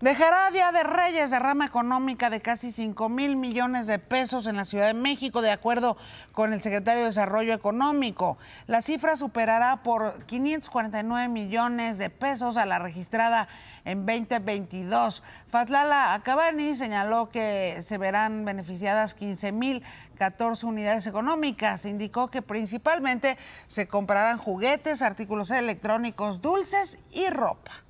Dejará Día de Reyes rama económica de casi 5 mil millones de pesos en la Ciudad de México, de acuerdo con el secretario de Desarrollo Económico. La cifra superará por 549 millones de pesos a la registrada en 2022. Fatlala Acabani señaló que se verán beneficiadas 15 mil 14 unidades económicas. Indicó que principalmente se comprarán juguetes, artículos electrónicos, dulces y ropa.